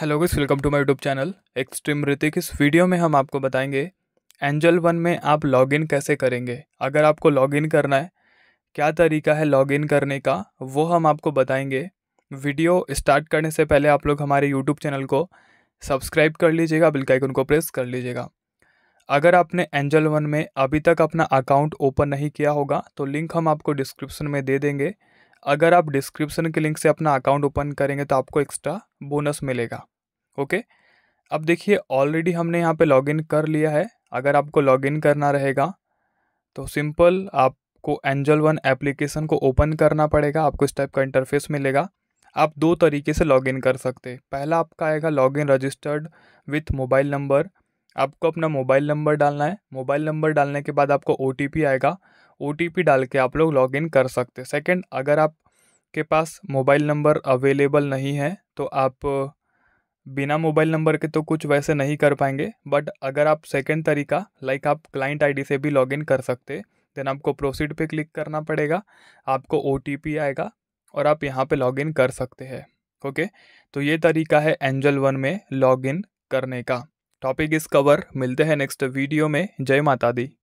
hello guys welcome to my YouTube channel extreme Hrithik इस video में हम आपको बताएंगे एंजल वन में आप लॉगिन कैसे करेंगे अगर आपको लॉगिन करना है क्या तरीका है लॉगिन करने का वो हम आपको बताएंगे वीडियो स्टार्ट करने से पहले आप लोग हमारे यूट्यूब चैनल को सब्सक्राइब कर लीजिएगा बिल्कुल को प्रेस कर लीजिएगा अगर आपने एंजल वन में अभी तक अपना अकाउंट ओपन नहीं किया होगा तो लिंक हम आपको डिस्क्रिप्सन में दे देंगे अगर आप डिस्क्रिप्शन के लिंक से अपना अकाउंट ओपन करेंगे तो आपको एक्स्ट्रा बोनस मिलेगा ओके अब देखिए ऑलरेडी हमने यहाँ पे लॉगिन कर लिया है अगर आपको लॉगिन करना रहेगा तो सिंपल आपको एंजल वन एप्लीकेशन को ओपन करना पड़ेगा आपको इस टाइप का इंटरफेस मिलेगा आप दो तरीके से लॉगिन कर सकते हैं पहला आपका आएगा login registered with mobile number आपको अपना मोबाइल नंबर डालना है मोबाइल नंबर डालने के बाद आपको ओ आएगा ओ डाल के आप लोग लॉगिन कर सकते सेकंड अगर आप के पास मोबाइल नंबर अवेलेबल नहीं है तो आप बिना मोबाइल नंबर के तो कुछ वैसे नहीं कर पाएंगे बट अगर आप सेकंड तरीका लाइक आप क्लाइंट आईडी से भी लॉगिन कर सकते देन आपको प्रोसीड पे क्लिक करना पड़ेगा आपको ओ आएगा और आप यहाँ पे लॉगिन कर सकते हैं ओके तो ये तरीका है एंजल वन में लॉगिन करने का टॉपिक इस कवर मिलते हैं नेक्स्ट वीडियो में जय माता दी